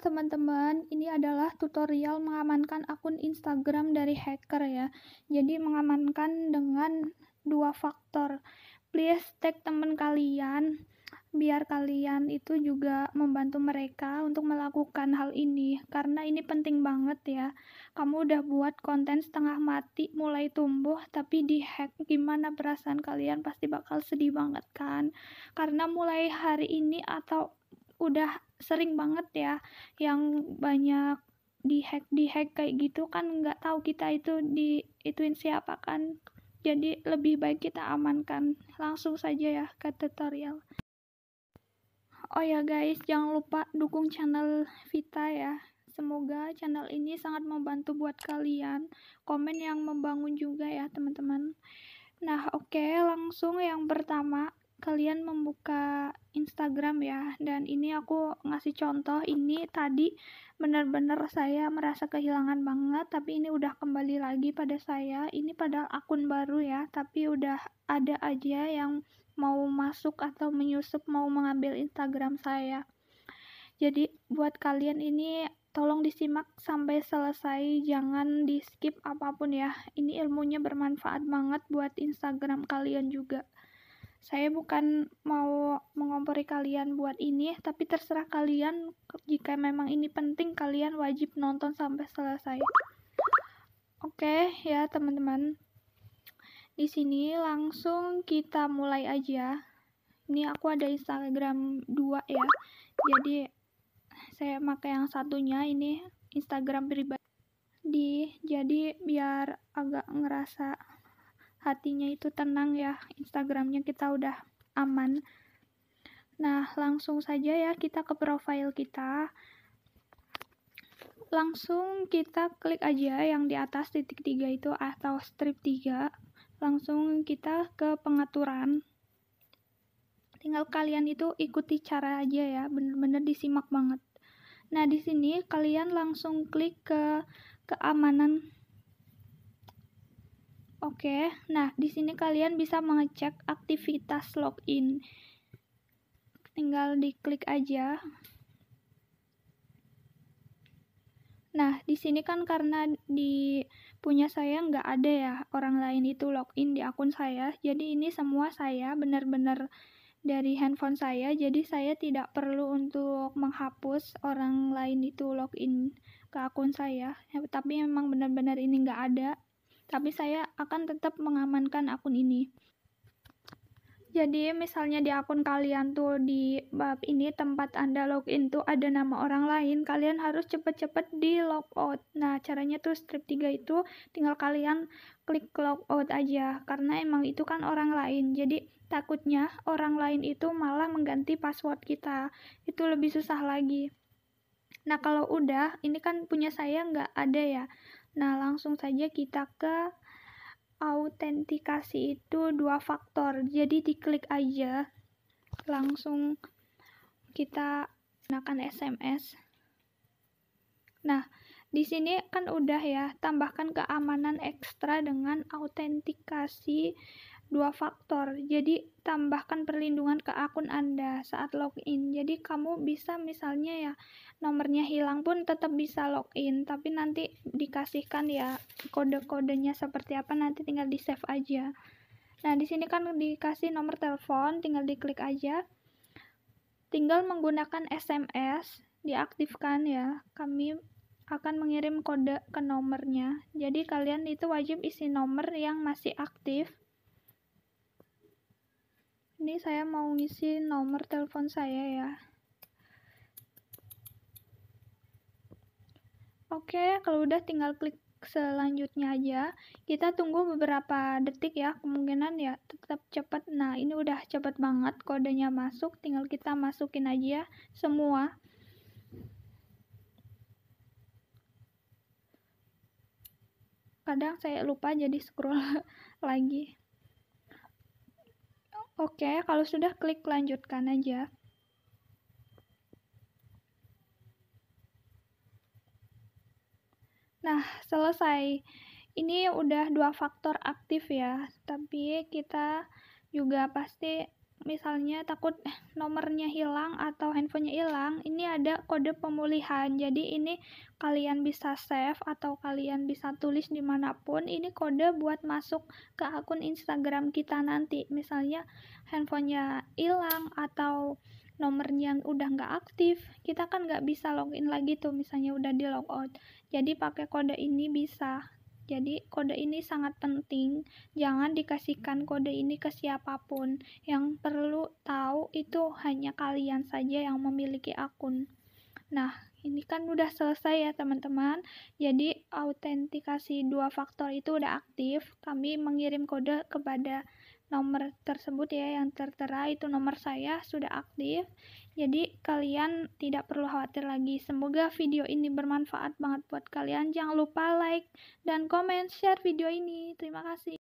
teman-teman, ini adalah tutorial mengamankan akun Instagram dari hacker ya. Jadi mengamankan dengan dua faktor. Please tag teman kalian biar kalian itu juga membantu mereka untuk melakukan hal ini karena ini penting banget ya kamu udah buat konten setengah mati mulai tumbuh tapi di hack gimana perasaan kalian pasti bakal sedih banget kan karena mulai hari ini atau udah sering banget ya yang banyak dihack dihack kayak gitu kan nggak tahu kita itu di ituin siapa kan jadi lebih baik kita amankan langsung saja ya ke tutorial oh ya guys jangan lupa dukung channel Vita ya semoga channel ini sangat membantu buat kalian komen yang membangun juga ya teman-teman Nah, oke, okay, langsung yang pertama kalian membuka Instagram ya dan ini aku ngasih contoh ini tadi benar-benar saya merasa kehilangan banget tapi ini udah kembali lagi pada saya ini pada akun baru ya tapi udah ada aja yang mau masuk atau menyusup mau mengambil Instagram saya jadi buat kalian ini tolong disimak sampai selesai jangan di skip apapun ya ini ilmunya bermanfaat banget buat Instagram kalian juga saya bukan mau mengompori kalian buat ini, tapi terserah kalian jika memang ini penting kalian wajib nonton sampai selesai. Oke ya teman-teman. Di sini langsung kita mulai aja. Ini aku ada Instagram 2 ya. Jadi saya pakai yang satunya ini Instagram pribadi. di Jadi biar agak ngerasa hatinya itu tenang ya Instagramnya kita udah aman nah langsung saja ya kita ke profile kita langsung kita klik aja yang di atas titik tiga itu atau strip 3 langsung kita ke pengaturan tinggal kalian itu ikuti cara aja ya bener-bener disimak banget nah di sini kalian langsung klik ke keamanan Oke, nah di sini kalian bisa mengecek aktivitas login. Tinggal diklik aja. Nah, di sini kan karena di punya saya nggak ada ya orang lain itu login di akun saya. Jadi ini semua saya benar-benar dari handphone saya. Jadi saya tidak perlu untuk menghapus orang lain itu login ke akun saya. Ya, tapi memang benar-benar ini nggak ada tapi saya akan tetap mengamankan akun ini. Jadi misalnya di akun kalian tuh di bab ini tempat Anda login tuh ada nama orang lain, kalian harus cepet-cepet di logout. Nah, caranya tuh strip 3 itu tinggal kalian klik logout aja karena emang itu kan orang lain. Jadi takutnya orang lain itu malah mengganti password kita. Itu lebih susah lagi. Nah, kalau udah ini kan punya saya nggak ada ya. Nah, langsung saja kita ke autentikasi itu dua faktor. Jadi diklik aja langsung kita gunakan SMS. Nah, di sini kan udah ya, tambahkan keamanan ekstra dengan autentikasi dua faktor. Jadi tambahkan perlindungan ke akun Anda saat login. Jadi kamu bisa misalnya ya nomornya hilang pun tetap bisa login, tapi nanti dikasihkan ya kode-kodenya seperti apa nanti tinggal di save aja. Nah, di sini kan dikasih nomor telepon, tinggal diklik aja. Tinggal menggunakan SMS, diaktifkan ya. Kami akan mengirim kode ke nomornya. Jadi kalian itu wajib isi nomor yang masih aktif ini saya mau ngisi nomor telepon saya ya oke kalau udah tinggal klik selanjutnya aja kita tunggu beberapa detik ya kemungkinan ya tetap cepat nah ini udah cepat banget kodenya masuk tinggal kita masukin aja semua kadang saya lupa jadi scroll lagi Oke, kalau sudah klik lanjutkan aja. Nah, selesai. Ini udah dua faktor aktif ya, tapi kita juga pasti misalnya takut nomornya hilang atau handphonenya hilang, ini ada kode pemulihan. Jadi ini kalian bisa save atau kalian bisa tulis dimanapun. Ini kode buat masuk ke akun Instagram kita nanti. Misalnya handphonenya hilang atau nomornya udah nggak aktif, kita kan nggak bisa login lagi tuh misalnya udah di logout. Jadi pakai kode ini bisa jadi kode ini sangat penting. Jangan dikasihkan kode ini ke siapapun. Yang perlu tahu itu hanya kalian saja yang memiliki akun. Nah, ini kan udah selesai ya teman-teman. Jadi autentikasi dua faktor itu udah aktif. Kami mengirim kode kepada nomor tersebut ya yang tertera itu nomor saya sudah aktif jadi kalian tidak perlu khawatir lagi semoga video ini bermanfaat banget buat kalian jangan lupa like dan komen share video ini terima kasih